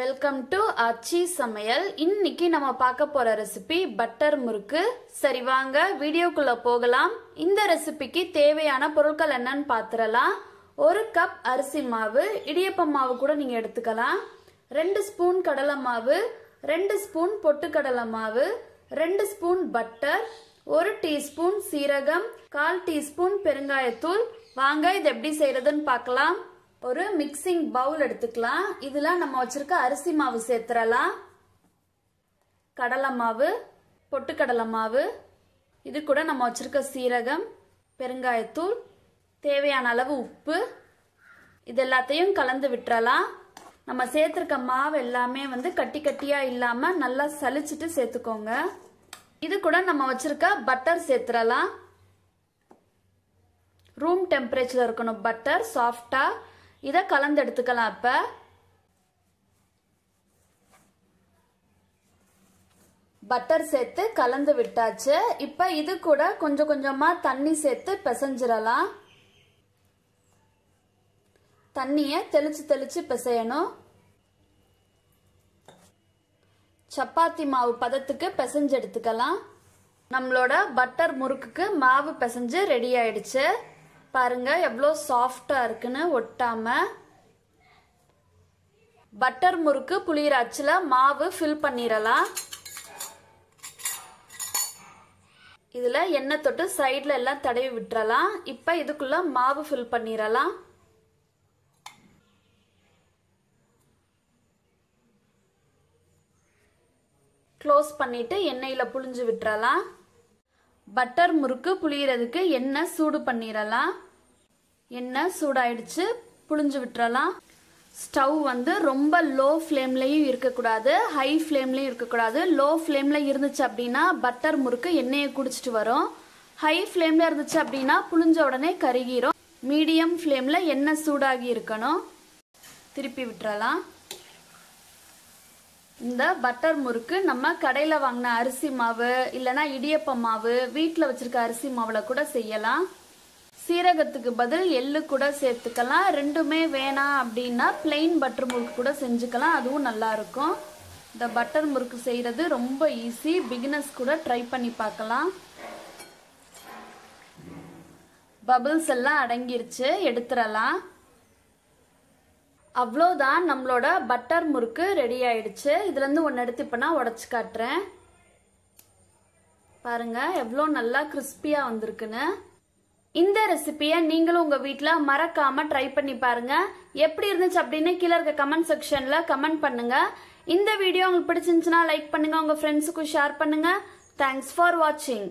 welcome to அச்சி சமையல் இன்னைக்கு நம்ம பார்க்க போற ரெசிபி பட்டர் முறுக்கு சரி வாங்க வீடியோக்குள்ள போகலாம் இந்த ரெசிபிக்கு தேவையான பொருட்கள் என்னன்னு பாத்திரலாம் ஒரு கப் அரிசி மாவு இடியப்ப மாவு கூட நீங்க எடுத்துக்கலாம் ரெண்டு ஸ்பூன் கடலை மாவு ரெண்டு ஸ்பூன் பொட்டுக்கடலை மாவு ரெண்டு ஸ்பூன் பட்டர் ஒரு டீஸ்பூன் சீரகம் கால் டீஸ்பூன் பெருங்காயத்தூள் வாங்க இது எப்படி செய்யறதுன்னு பார்க்கலாம் ஒரு மிக்சிங் பவுல் எடுத்துக்கலாம் இதில் நம்ம வச்சுருக்க அரிசி மாவு சேர்த்துடலாம் கடலை மாவு பொட்டுக்கடலை மாவு இது கூட நம்ம வச்சுருக்க சீரகம் பெருங்காயத்தூள் தேவையான அளவு உப்பு இது எல்லாத்தையும் கலந்து விட்டுறலாம் நம்ம சேர்த்துருக்க மாவு எல்லாமே வந்து கட்டி கட்டியாக இல்லாமல் நல்லா சலிச்சிட்டு சேர்த்துக்கோங்க இது கூட நம்ம வச்சுருக்க பட்டர் சேர்த்துடலாம் ரூம் டெம்பரேச்சர் இருக்கணும் பட்டர் சாஃப்டா இதை கலந்து எடுத்துக்கலாம் இப்போ பட்டர் சேர்த்து கலந்து விட்டாச்சு இப்போ இது கூட கொஞ்சம் கொஞ்சமாக தண்ணி சேர்த்து பிசைஞ்சிடலாம் தண்ணியை தெளித்து தெளித்து பிசையணும் சப்பாத்தி மாவு பதத்துக்கு பிசைஞ்சு எடுத்துக்கலாம் நம்மளோட பட்டர் முறுக்குக்கு மாவு பிசைஞ்சு ரெடி ஆயிடுச்சு பாருங்கள் எவ்வளோ சாஃப்டாக இருக்குன்னு ஒட்டாமல் பட்டர் முறுக்கு புளியராச்சில் மாவு ஃபில் பண்ணிடலாம் இதில் எண்ணெய் தொட்டு சைடில் எல்லாம் தடவி விட்டுறலாம் இப்போ இதுக்குள்ளே மாவு ஃபில் பண்ணிடலாம் க்ளோஸ் பண்ணிவிட்டு எண்ணெயில் புழிஞ்சு விட்டுறலாம் பட்டர் முறுக்கு புளியறதுக்கு எண்ணெய் சூடு பண்ணிடலாம் எண்ணெய் சூடாயிடுச்சு புளிஞ்சு விட்டுறலாம் ஸ்டவ் வந்து ரொம்ப லோ ஃப்ளேம்லேயும் இருக்கக்கூடாது ஹை ஃப்ளேம்லேயும் இருக்கக்கூடாது லோ ஃப்ளேமில் இருந்துச்சு அப்படின்னா பட்டர் முறுக்கு எண்ணெயை குடிச்சிட்டு வரும் ஹை ஃப்ளேமில் இருந்துச்சு அப்படின்னா புளிஞ்ச உடனே கருகிரும் மீடியம் ஃப்ளேமில் எண்ணெய் சூடாகி இருக்கணும் திருப்பி விட்டுறலாம் இந்த பட்டர் முறுக்கு நம்ம கடையில் வாங்கின அரிசி மாவு இல்லனா இடியப்ப மாவு வீட்டில் வச்சிருக்க அரிசி மாவில் கூட செய்யலாம் சீரகத்துக்கு பதில் எள்ளு கூட சேர்த்துக்கலாம் ரெண்டுமே வேணாம் அப்படின்னா பிளெயின் பட்டர் முறுக்கு கூட செஞ்சுக்கலாம் அதுவும் நல்லா இருக்கும் இந்த பட்டர் முறுக்கு செய்கிறது ரொம்ப ஈஸி பிகினர்ஸ் கூட ட்ரை பண்ணி பார்க்கலாம் பபிள்ஸ் எல்லாம் அடங்கிருச்சு எடுத்துடலாம் அவ்வளோதான் நம்மளோட பட்டர் முறுக்கு ரெடி ஆயிடுச்சு இதுலேருந்து ஒன்று எடுத்து இப்போ நான் உடச்சி காட்டுறேன் பாருங்கள் எவ்வளோ நல்லா கிறிஸ்பியாக வந்திருக்குன்னு இந்த ரெசிபியை நீங்களும் உங்கள் வீட்டில் மறக்காமல் ட்ரை பண்ணி பாருங்கள் எப்படி இருந்துச்சு அப்படின்னு கீழே இருக்க கமெண்ட் செக்ஷனில் கமெண்ட் பண்ணுங்கள் இந்த வீடியோ உங்களுக்கு பிடிச்சிருந்துச்சுன்னா லைக் பண்ணுங்கள் உங்கள் ஃப்ரெண்ட்ஸுக்கும் ஷேர் பண்ணுங்கள் தேங்க்ஸ் ஃபார் வாட்சிங்